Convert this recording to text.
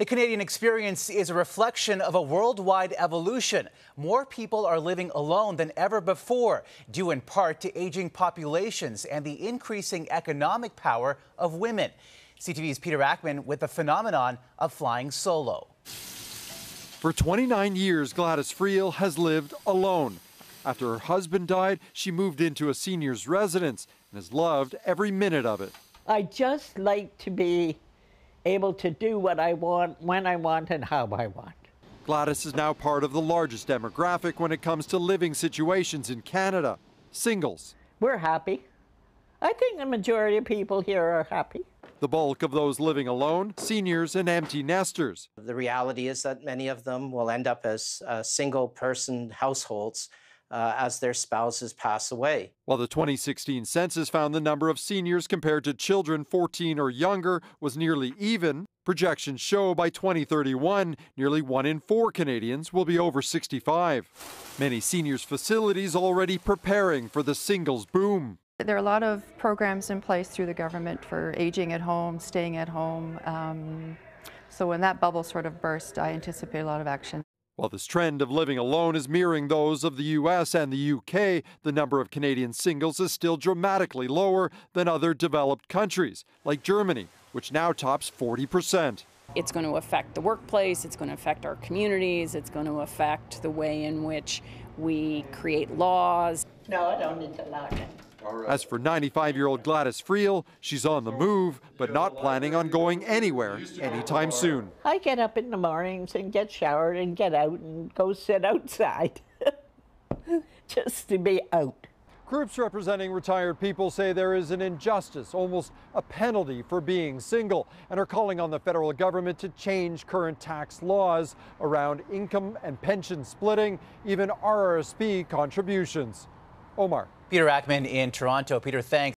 The Canadian experience is a reflection of a worldwide evolution. More people are living alone than ever before, due in part to aging populations and the increasing economic power of women. CTV's Peter Ackman with the phenomenon of flying solo. For 29 years, Gladys Friel has lived alone. After her husband died, she moved into a senior's residence and has loved every minute of it. I just like to be able to do what I want, when I want, and how I want. Gladys is now part of the largest demographic when it comes to living situations in Canada singles. We're happy. I think the majority of people here are happy. The bulk of those living alone, seniors, and empty nesters. The reality is that many of them will end up as uh, single person households uh, as their spouses pass away. While the 2016 census found the number of seniors compared to children 14 or younger was nearly even, projections show by 2031, nearly one in four Canadians will be over 65. Many seniors' facilities already preparing for the singles boom. There are a lot of programs in place through the government for aging at home, staying at home. Um, so when that bubble sort of burst, I anticipate a lot of action. While this trend of living alone is mirroring those of the US and the UK, the number of Canadian singles is still dramatically lower than other developed countries, like Germany, which now tops 40%. It's going to affect the workplace, it's going to affect our communities, it's going to affect the way in which we create laws. No, I don't need to lock it. Right. As for 95-year-old Gladys Friel, she's on the move, but not planning on going anywhere anytime soon. I get up in the mornings and get showered and get out and go sit outside just to be out. Groups representing retired people say there is an injustice, almost a penalty for being single, and are calling on the federal government to change current tax laws around income and pension splitting, even RRSP contributions. Omar. Peter Ackman in Toronto. Peter, thanks.